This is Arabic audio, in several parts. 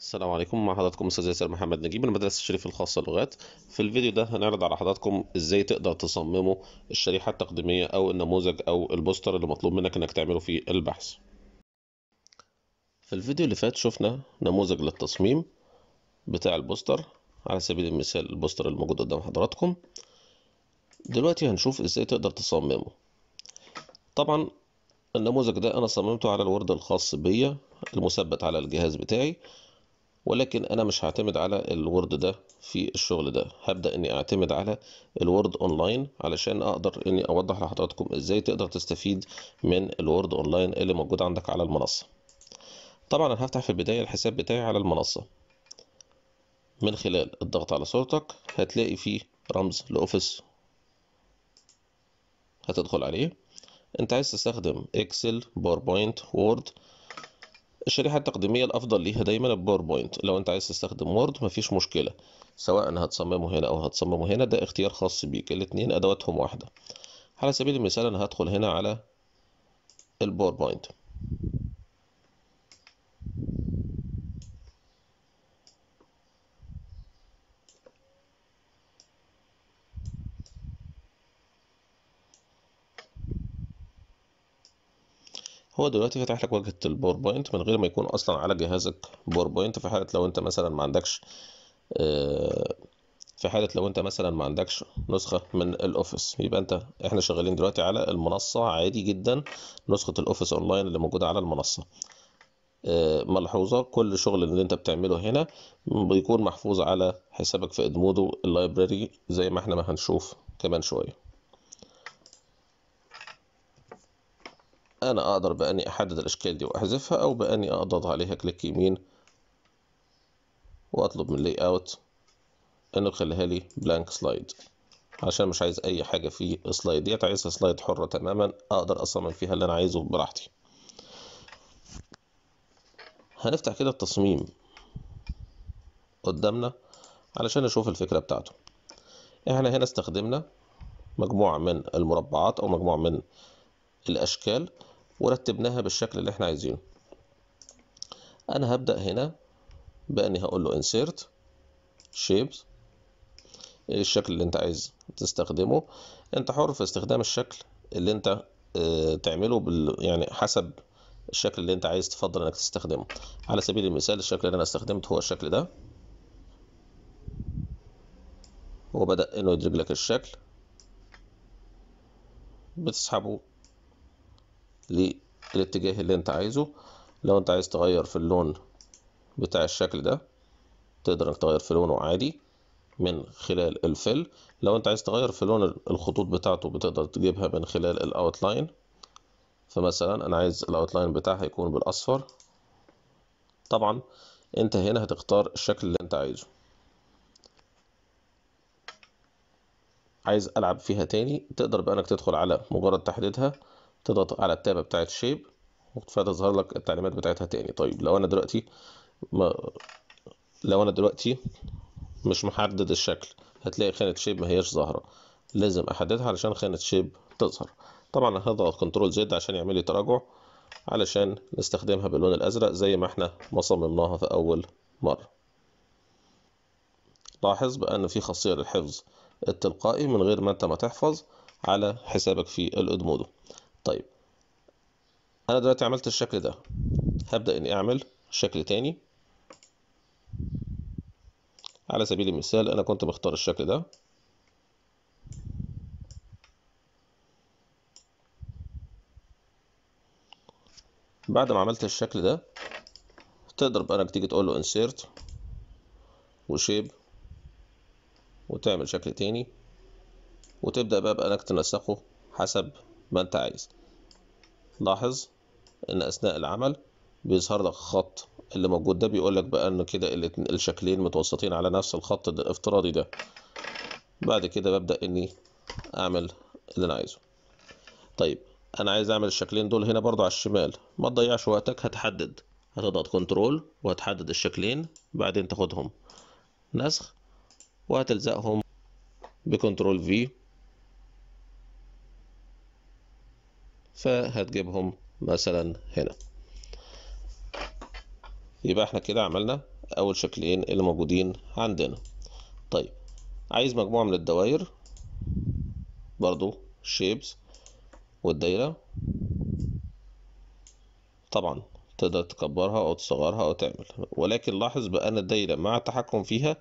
السلام عليكم مع حضراتكم استاذ ياسر محمد نجيب من مدرسه الشريف الخاصه لغات في الفيديو ده هنعرض على حضراتكم ازاي تقدر تصمموا الشريحه التقديميه او النموذج او البوستر اللي مطلوب منك انك تعمله في البحث في الفيديو اللي فات شفنا نموذج للتصميم بتاع البوستر على سبيل المثال البوستر الموجود قدام حضراتكم دلوقتي هنشوف ازاي تقدر تصممه طبعا النموذج ده انا صممته على الورد الخاص بيا المثبت على الجهاز بتاعي ولكن انا مش هعتمد على الوورد ده في الشغل ده هبدا اني اعتمد على الوورد اونلاين علشان اقدر اني اوضح لحضراتكم ازاي تقدر تستفيد من الوورد اونلاين اللي موجود عندك على المنصه طبعا انا هفتح في البدايه الحساب بتاعي على المنصه من خلال الضغط على صورتك هتلاقي فيه رمز لاوفيس هتدخل عليه انت عايز تستخدم اكسل باوربوينت وورد الشريحة التقديمية الأفضل ليها دايما الباوربوينت لو أنت عايز تستخدم وورد مفيش مشكلة سواء هتصممه هنا أو هتصممه هنا ده اختيار خاص بيك الاتنين أدواتهم واحدة على سبيل المثال أنا هدخل هنا على الباوربوينت هو دلوقتي فتح لك واجهة الباوربوينت من غير ما يكون أصلا على جهازك باوربوينت في حالة لو أنت مثلا ما عندكش آه، في حالة لو أنت مثلا ما عندكش نسخة من الأوفيس يبقى أنت إحنا شغالين دلوقتي على المنصة عادي جدا نسخة الأوفيس أونلاين اللي موجودة على المنصة آه، ملحوظة كل شغل اللي انت بتعمله هنا بيكون محفوظ على حسابك في ادمودو اللايبراري زي ما احنا ما هنشوف كمان شوية أنا أقدر بأني أحدد الأشكال دي وأحذفها أو بأني أضغط عليها كليك يمين وأطلب من لاي أوت إنه يخليها لي بلانك سلايد عشان مش عايز أي حاجة في السلايد ديت عايزها سلايد حرة تماما أقدر أصمم فيها اللي أنا عايزه براحتي هنفتح كده التصميم قدامنا علشان نشوف الفكرة بتاعته احنا هنا استخدمنا مجموعة من المربعات أو مجموعة من الأشكال ورتبناها بالشكل اللي احنا عايزينه انا هبدأ هنا باني هقول له insert shapes إيه الشكل اللي انت عايز تستخدمه انت حر في استخدام الشكل اللي انت آه، تعمله بال يعني حسب الشكل اللي انت عايز تفضل انك تستخدمه على سبيل المثال الشكل اللي انا استخدمته هو الشكل ده وبدأ انه يدرج لك الشكل بتسحبه للاتجاه اللي انت عايزه لو انت عايز تغير في اللون بتاع الشكل ده تقدر انك تغير في لونه عادي من خلال الفل لو انت عايز تغير في لون الخطوط بتاعته بتقدر تجيبها من خلال الاوتلاين فمثلا انا عايز الاوتلاين بتاعها يكون بالاصفر طبعا انت هنا هتختار الشكل اللي انت عايزه عايز العب فيها تاني تقدر بقى انك تدخل على مجرد تحديدها تضغط على التابة بتاعة شيب فتظهر لك التعليمات بتاعتها تاني طيب لو انا دلوقتي ما لو انا دلوقتي مش محدد الشكل هتلاقي خانة شيب ما هياش ظاهرة لازم احددها علشان خانة شيب تظهر طبعا هضغط كنترول زد عشان يعمل لي تراجع علشان نستخدمها باللون الازرق زي ما احنا ما صممناها في اول مرة لاحظ بان في خاصية للحفظ التلقائي من غير ما انت ما تحفظ على حسابك في الادمودو طيب انا دلوقتي عملت الشكل ده هبدأ اني اعمل شكل تاني على سبيل المثال انا كنت بختار الشكل ده بعد ما عملت الشكل ده تقدر بقى انك تيجي تقول له انسيرت وشيب وتعمل شكل تاني وتبدأ بقى انك تنسقه حسب ما انت عايز لاحظ ان اثناء العمل بيظهر لك خط اللي موجود ده بيقول لك بقى ان كده الشكلين متوسطين على نفس الخط الافتراضي ده بعد كده ببدأ اني اعمل اللي انا عايزه طيب انا عايز اعمل الشكلين دول هنا برضو على الشمال ما تضيعش وقتك هتحدد هتضغط كنترول وهتحدد الشكلين بعدين تاخدهم نسخ وهتلزقهم بكنترول في فهتجيبهم مثلا هنا يبقى احنا كده عملنا اول شكلين اللي موجودين عندنا طيب عايز مجموعة من الدوائر برضو شيبس والدايرة طبعا تقدر تكبرها او تصغرها او تعمل ولكن لاحظ بان الدايرة مع التحكم فيها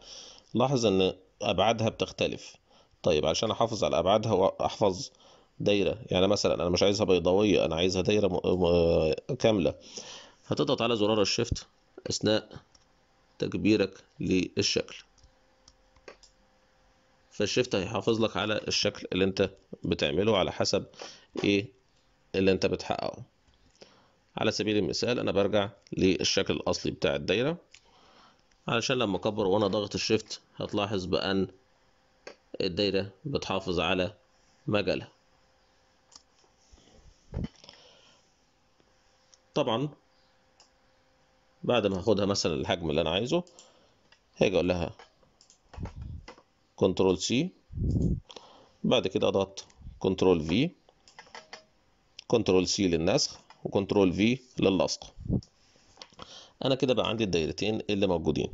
لاحظ ان ابعادها بتختلف طيب عشان احافظ على ابعادها واحفظ دايره يعني مثلا انا مش عايزها بيضاويه انا عايزها دايره م... م... كامله هتضغط على زرار الشيفت اثناء تكبيرك للشكل فالشيفت هيحافظ لك على الشكل اللي انت بتعمله على حسب ايه اللي انت بتحققه على سبيل المثال انا برجع للشكل الاصلي بتاع الدايره علشان لما اكبر وانا ضاغط الشيفت هتلاحظ بان الدايره بتحافظ على مجالها طبعا بعد ما هاخدها مثلا الحجم اللي انا عايزه هاجي اقول لها كنترول سي بعد كده اضغط كنترول في كنترول سي للنسخ وكنترول في للصق انا كده بقى عندي الدايرتين اللي موجودين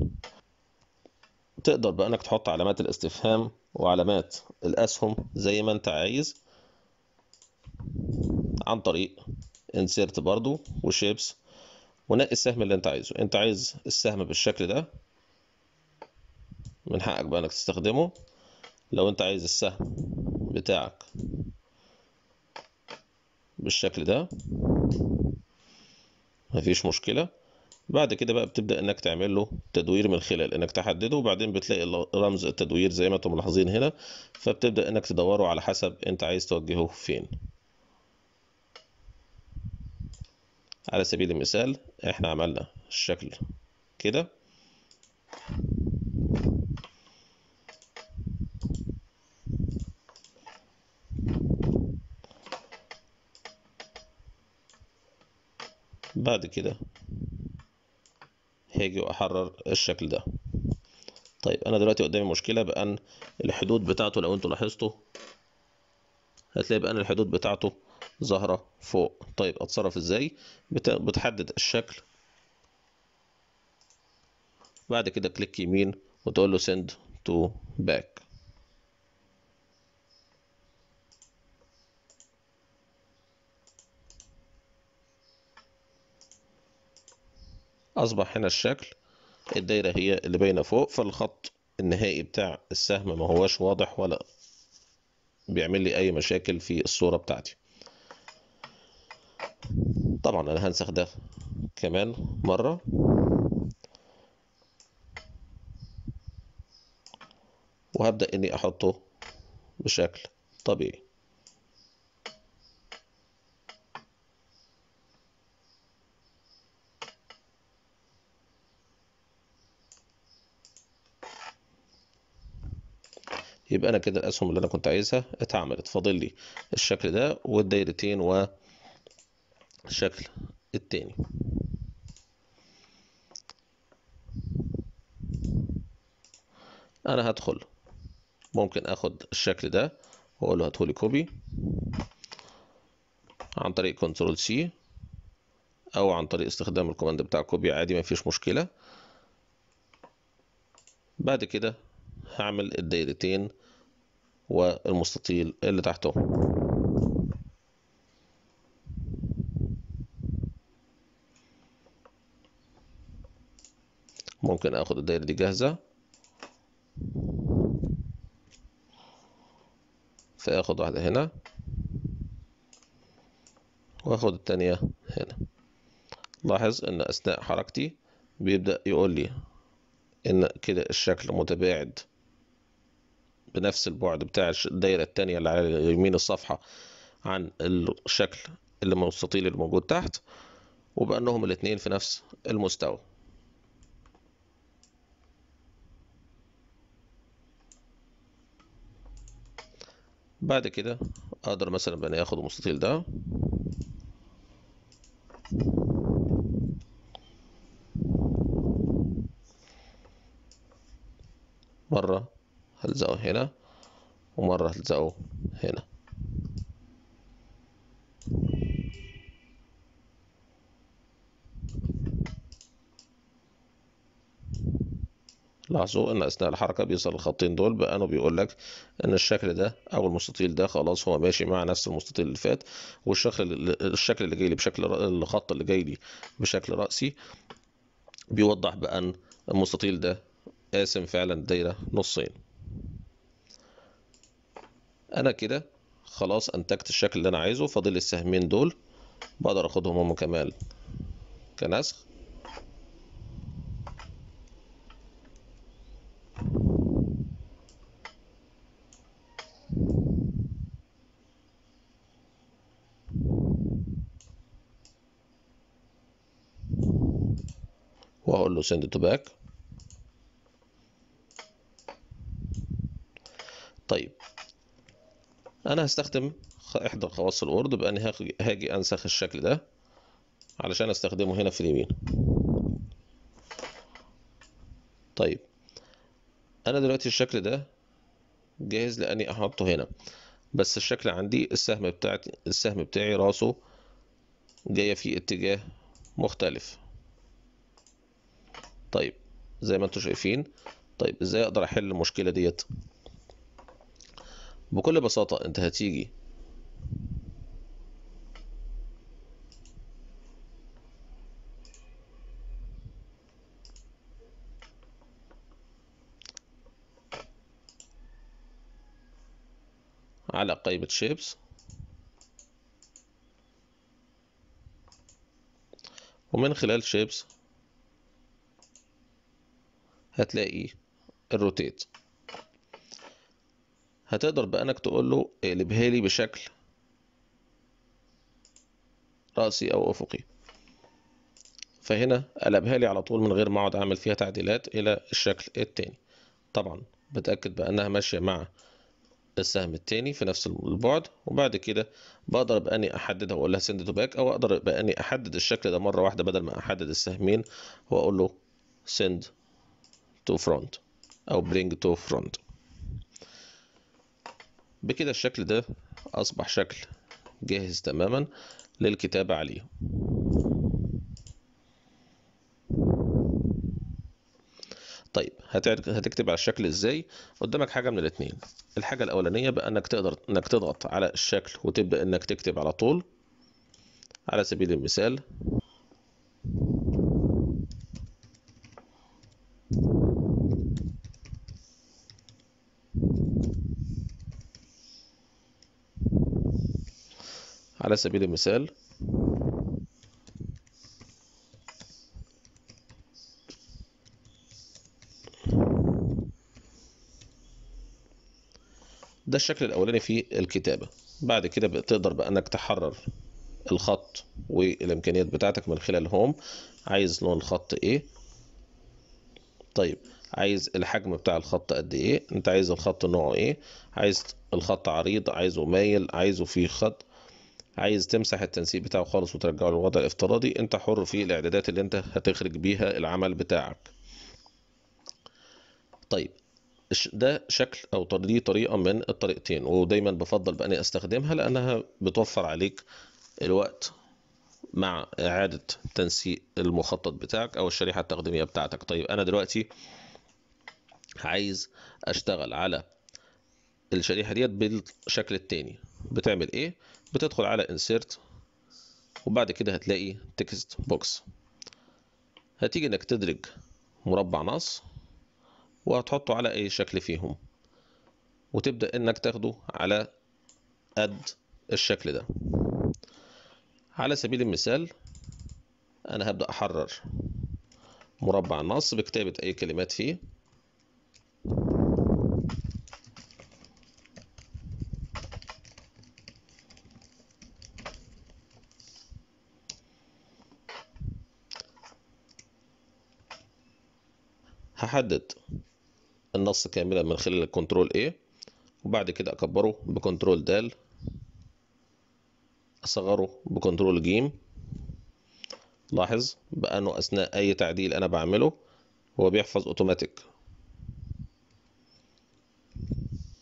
تقدر بقى انك تحط علامات الاستفهام وعلامات الاسهم زي ما انت عايز عن طريق انسيرت برضو وشيبس ونقي السهم اللي انت عايزه انت عايز السهم بالشكل ده من حقك بقى انك تستخدمه لو انت عايز السهم بتاعك بالشكل ده مفيش مشكلة بعد كده بقى بتبدأ انك تعمل له تدوير من خلال انك تحدده وبعدين بتلاقي رمز التدوير زي ما انتم ملاحظين هنا فبتبدأ انك تدوره على حسب انت عايز توجهه فين على سبيل المثال احنا عملنا الشكل كده بعد كده هاجي واحرر الشكل ده طيب انا دلوقتي قدامي مشكله بان الحدود بتاعته لو انتوا لاحظتوا هتلاقي بان الحدود بتاعته ظاهرة فوق طيب اتصرف ازاي بتحدد الشكل بعد كده كليك يمين وتقول له send to back اصبح هنا الشكل الدايرة هي اللي باينة فوق فالخط النهائي بتاع السهم ما هوش واضح ولا بيعمل لي اي مشاكل في الصورة بتاعتي طبعا انا هنسخ ده كمان مرة وهبدأ اني احطه بشكل طبيعي يبقى انا كده الاسهم اللي انا كنت عايزها اتعملت فاضل لي الشكل ده والدايرتين و الشكل الثاني انا هدخل ممكن اخد الشكل ده واقول له هاتهولي كوبي عن طريق كنترول سي او عن طريق استخدام الكوماند بتاع كوبي عادي مفيش مشكله بعد كده هعمل الدايرتين والمستطيل اللي تحتهم ممكن اخد الدايرة دي جاهزة فاخد واحدة هنا واخد التانية هنا لاحظ ان اثناء حركتي بيبدأ يقول لي ان كده الشكل متباعد بنفس البعد بتاع الدايرة التانية اللي على يمين الصفحة عن الشكل اللي مستطيل اللي موجود تحت وبأنهم الاتنين في نفس المستوى بعد كده اقدر مثلا بقى اخد المستطيل ده مرة هلزقه هنا ومرة هلزقه هنا لاحظوا ان اثناء الحركه بيظهر الخطين دول بانه بيقول لك ان الشكل ده او المستطيل ده خلاص هو ماشي مع نفس المستطيل اللي فات والشكل الشكل اللي جاي لي بشكل الخط اللي جاي لي بشكل راسي بيوضح بان المستطيل ده قاسم فعلا الدايره نصين انا كده خلاص انتجت الشكل اللي انا عايزه فاضل السهمين دول بقدر اخدهم هم كمان كنسخ واقول له send to back طيب انا هستخدم احدى خواص الورد باني هاجي انسخ الشكل ده علشان استخدمه هنا في اليمين طيب انا دلوقتي الشكل ده جاهز لاني احطه هنا بس الشكل عندي السهم بتاعي السهم بتاعي راسه جايه في اتجاه مختلف طيب زي ما انتم شايفين طيب ازاي اقدر احل المشكله ديت بكل بساطه انت هتيجي على قائمة شيبس ومن خلال شيبس هتلاقي الروتيت هتقدر بانك تقول له اقلبها لي بشكل رأسي او افقي فهنا قلبها لي على طول من غير ما اقعد اعمل فيها تعديلات الى الشكل التاني طبعا بتأكد بانها ماشية مع السهم التاني في نفس البعد وبعد كده بقدر باني احددها واقول لها سند تو باك او اقدر باني احدد الشكل ده مره واحده بدل ما احدد السهمين واقول له سند تو فرونت او برينج تو فرونت بكده الشكل ده اصبح شكل جاهز تماما للكتابة عليه طيب هتكتب على الشكل ازاي قدامك حاجه من الاثنين الحاجه الاولانيه بانك تقدر انك تضغط على الشكل وتبدا انك تكتب على طول على سبيل المثال على سبيل المثال ده الشكل الاولاني في الكتابه بعد كده بتقدر بقى انك تحرر الخط والامكانيات بتاعتك من خلال هوم عايز لون الخط ايه طيب عايز الحجم بتاع الخط قد ايه انت عايز الخط نوعه ايه عايز الخط عريض عايزه مايل عايزه فيه خط عايز تمسح التنسيق بتاعه خالص وترجعه للوضع الافتراضي انت حر في الاعدادات اللي انت هتخرج بيها العمل بتاعك طيب ده شكل او دي طريقه من الطريقتين ودايما بفضل باني استخدمها لانها بتوفر عليك الوقت مع اعاده تنسيق المخطط بتاعك او الشريحه التقديميه بتاعتك طيب انا دلوقتي عايز اشتغل على الشريحه ديت بالشكل التاني بتعمل ايه بتدخل على insert وبعد كده هتلاقي text box هتيجي انك تدرج مربع نص وهتحطه على اي شكل فيهم وتبدأ انك تاخده على قد الشكل ده على سبيل المثال انا هبدأ احرر مربع النص بكتابة اي كلمات فيه هحدد النص كاملا من خلال الكنترول A وبعد كده أكبره بكنترول د أصغره بكنترول ج لاحظ بأنه أثناء أي تعديل أنا بعمله هو بيحفظ أوتوماتيك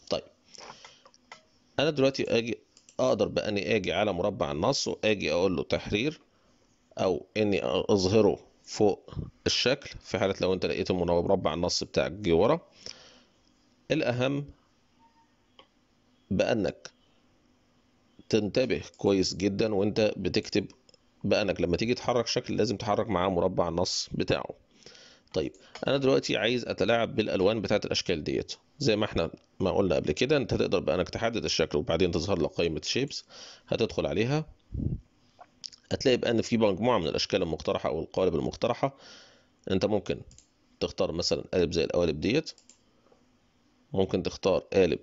طيب أنا دلوقتي أجي أقدر بأني أجي على مربع النص وأجي أقول له تحرير أو إني أظهره فوق الشكل في حالة لو انت لقيت مربع النص بتاعك جه ورا الأهم بأنك تنتبه كويس جدا وانت بتكتب بأنك لما تيجي تحرك شكل لازم تحرك معاه مربع النص بتاعه طيب انا دلوقتي عايز اتلاعب بالالوان بتاعه الاشكال ديت زي ما احنا ما قلنا قبل كده انت تقدر بانك تحدد الشكل وبعدين تظهر لك قائمه شيبس هتدخل عليها هتلاقي بقى ان في مجموعه من الاشكال المقترحه او القوالب المقترحه انت ممكن تختار مثلا قالب زي القوالب ديت ممكن تختار قالب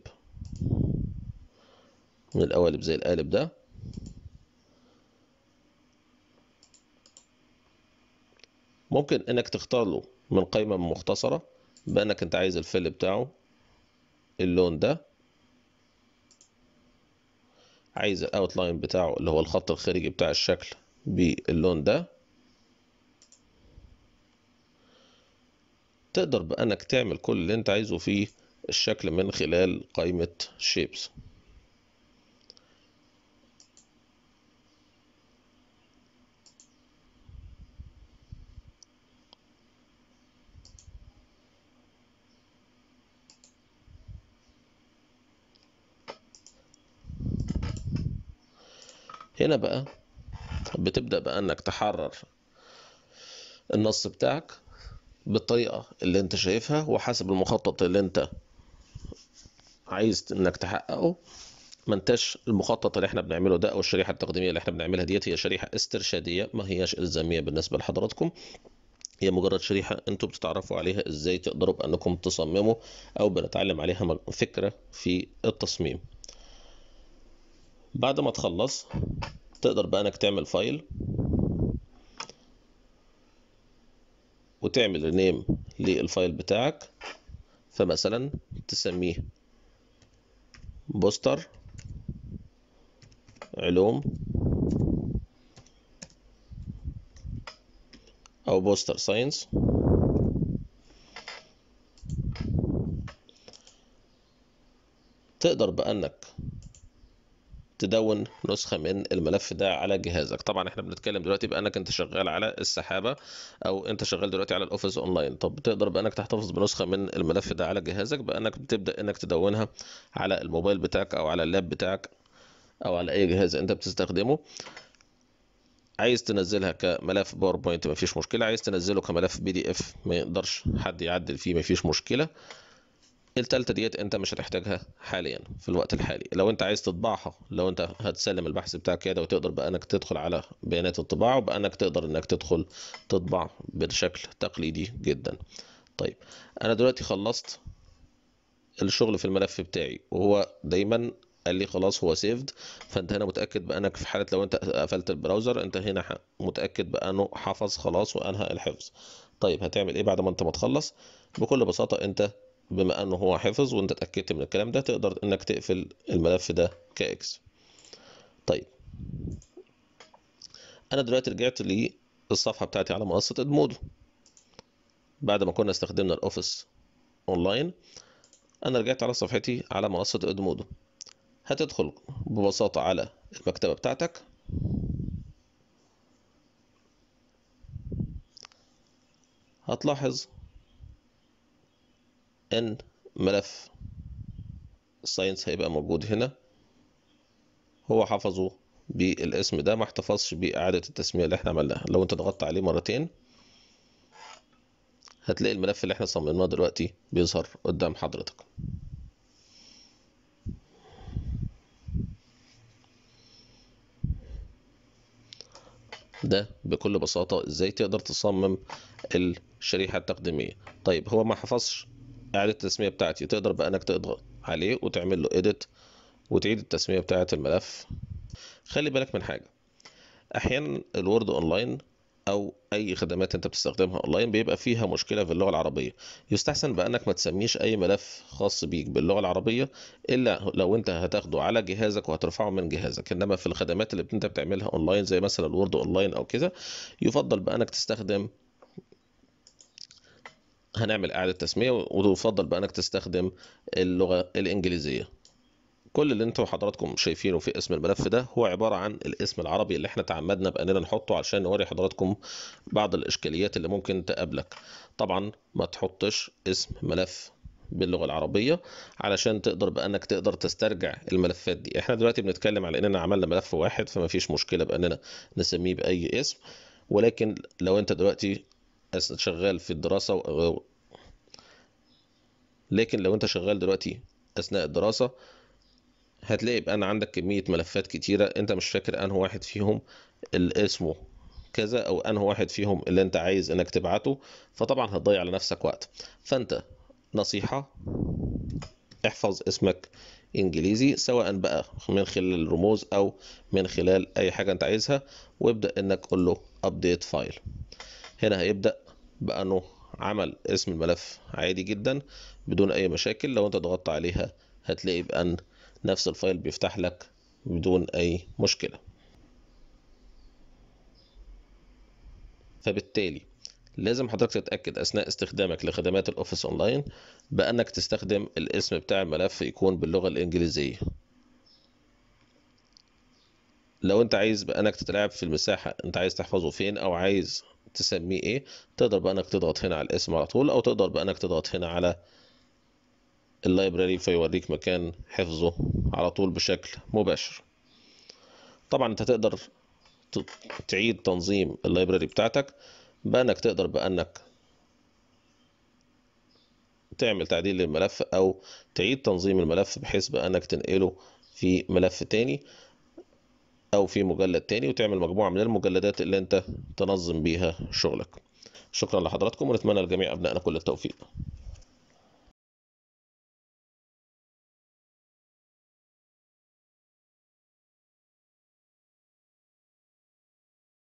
من القوالب زي القالب ده ممكن انك تختار له من قائمه مختصره بانك انت عايز الفيل بتاعه اللون ده عايز لاين بتاعه اللي هو الخط الخارجي بتاع الشكل باللون ده تقدر بأنك تعمل كل اللي انت عايزه في الشكل من خلال قائمة شيبس هنا بقى بتبدأ بقى انك تحرر النص بتاعك بالطريقة اللي انت شايفها وحسب المخطط اللي انت عايز انك تحققه ما انتش المخطط اللي احنا بنعمله ده او الشريحه التقديميه اللي احنا بنعملها ديت هي شريحه استرشاديه ما هياش الزاميه بالنسبه لحضراتكم هي مجرد شريحه انتوا بتتعرفوا عليها ازاي تقدروا بانكم تصمموا او بنتعلم عليها فكره في التصميم بعد ما تخلص تقدر بقى انك تعمل فايل وتعمل رينيم للفايل بتاعك فمثلا تسميه بوستر علوم او بوستر ساينس تقدر بانك تدون نسخه من الملف ده على جهازك طبعا احنا بنتكلم دلوقتي بانك انت شغال على السحابه او انت شغال دلوقتي على الاوفيس اونلاين طب تقدر بانك تحتفظ بنسخه من الملف ده على جهازك بانك بتبدا انك تدونها على الموبايل بتاعك او على اللاب بتاعك او على اي جهاز انت بتستخدمه عايز تنزلها كملف باوربوينت مفيش مشكله عايز تنزله كملف بي دي اف ما يقدرش حد يعدل فيه مفيش مشكله الثالثه ديت انت مش هتحتاجها حاليا في الوقت الحالي لو انت عايز تطبعها لو انت هتسلم البحث بتاعك كده وتقدر بقى انك تدخل على بيانات الطباعة وبقى انك تقدر انك تدخل تطبع بشكل تقليدي جدا طيب انا دلوقتي خلصت الشغل في الملف بتاعي وهو دايما قال لي خلاص هو سيفد فانت هنا متاكد بانك في حاله لو انت قفلت البراوزر انت هنا متاكد بانه حفظ خلاص وانهى الحفظ طيب هتعمل ايه بعد ما انت ما تخلص بكل بساطه انت بما انه هو حفظ وانت اتاكدت من الكلام ده تقدر انك تقفل الملف ده كاكس طيب انا دلوقتي رجعت للصفحه بتاعتي على منصه ادمودو بعد ما كنا استخدمنا الاوفيس اونلاين انا رجعت على صفحتي على منصه ادمودو هتدخل ببساطه على المكتبه بتاعتك هتلاحظ ان ملف الساينس هيبقى موجود هنا هو حفظه بالاسم ده ما احتفظش بإعادة التسمية اللي احنا عملناها لو انت ضغطت عليه مرتين هتلاقي الملف اللي احنا صممناه دلوقتي بيظهر قدام حضرتك ده بكل بساطة ازاي تقدر تصمم الشريحة التقديمية طيب هو ما حفظش اعاده التسميه بتاعتي تقدر بقى انك تضغط عليه وتعمل له اديت وتعيد التسميه بتاعه الملف خلي بالك من حاجه احيانا الوورد اونلاين او اي خدمات انت بتستخدمها اونلاين بيبقى فيها مشكله في اللغه العربيه يستحسن بانك ما تسميش اي ملف خاص بيك باللغه العربيه الا لو انت هتاخده على جهازك وهترفعه من جهازك انما في الخدمات اللي انت بتعملها اونلاين زي مثلا الوورد اونلاين او كده يفضل بانك تستخدم هنعمل إعادة تسمية ويفضل بقى إنك تستخدم اللغة الإنجليزية كل اللي انتوا حضراتكم شايفينه في اسم الملف ده هو عبارة عن الاسم العربي اللي احنا تعمدنا بأننا نحطه عشان نوري حضراتكم بعض الإشكاليات اللي ممكن تقابلك طبعا ما تحطش اسم ملف باللغه العربيه علشان تقدر بانك تقدر تسترجع الملفات دي احنا دلوقتي بنتكلم على اننا عملنا ملف واحد فما فيش مشكله باننا نسميه باي اسم ولكن لو انت دلوقتي شغال في الدراسة و... لكن لو انت شغال دلوقتي اثناء الدراسة هتلاقي بقى عندك كمية ملفات كتيرة انت مش فاكر انه واحد فيهم اللي اسمه كذا او انه واحد فيهم اللي انت عايز انك تبعته فطبعا هتضيع على نفسك وقت فانت نصيحة احفظ اسمك انجليزي سواء بقى من خلال الرموز او من خلال اي حاجة انت عايزها وابدأ انك قول له update file هنا هيبدأ بأنه عمل اسم الملف عادي جدا بدون أي مشاكل لو أنت ضغطت عليها هتلاقي بأن نفس الفايل بيفتح لك بدون أي مشكلة فبالتالي لازم حضرتك تتأكد أثناء استخدامك لخدمات الأوفيس أونلاين بأنك تستخدم الاسم بتاع الملف يكون باللغة الإنجليزية لو أنت عايز بأنك تتلاعب في المساحة أنت عايز تحفظه فين أو عايز تسميه ايه تقدر بانك تضغط هنا على الاسم على طول او تقدر بانك تضغط هنا على اللايبراري فيوريك مكان حفظه على طول بشكل مباشر طبعا انت تقدر تعيد تنظيم اللايبراري بتاعتك بانك تقدر بانك تعمل تعديل للملف او تعيد تنظيم الملف بحيث بانك تنقله في ملف تاني او في مجلد تاني وتعمل مجموعه من المجلدات اللي انت تنظم بيها شغلك شكرا لحضراتكم ونتمنى لجميع ابنائنا كل التوفيق